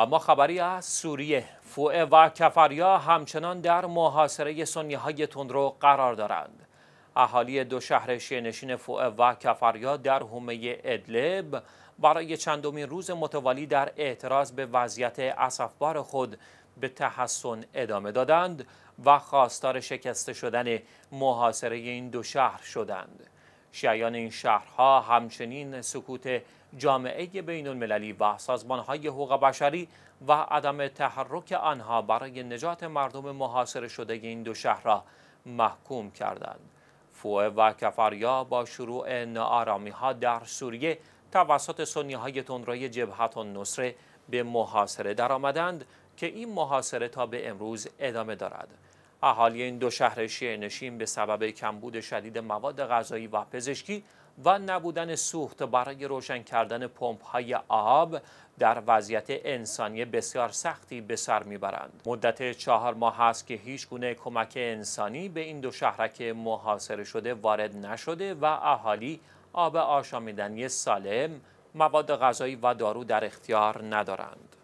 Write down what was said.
و ما خبری از سوریه فوئه و کفریا همچنان در محاصره سنی های تندرو قرار دارند اهالی دو شهر شینشین فوئه و کفریا در حومه ادلب برای چندمین روز متوالی در اعتراض به وضعیت اصفبار خود به تحسن ادامه دادند و خواستار شکسته شدن محاصره این دو شهر شدند شیعیان این شهرها همچنین سکوت جامعه بین المللی و سازمانهای حقوق بشری و عدم تحرک آنها برای نجات مردم محاصره شده این دو شهر را محکوم کردند. فوه و کفریا با شروع نارامی ها در سوریه توسط سنی های تندروی جبهت و نصره به محاصره درآمدند که این محاصره تا به امروز ادامه دارد. اهالی این دو شهر شیعه به سبب کمبود شدید مواد غذایی و پزشکی و نبودن سوخت برای روشن کردن پمپ های آب در وضعیت انسانی بسیار سختی به سر میبرند. مدت چهار ماه است که هیچ گونه کمک انسانی به این دو شهرک محاصره شده وارد نشده و اهالی آب آشامیدنی سالم، مواد غذایی و دارو در اختیار ندارند.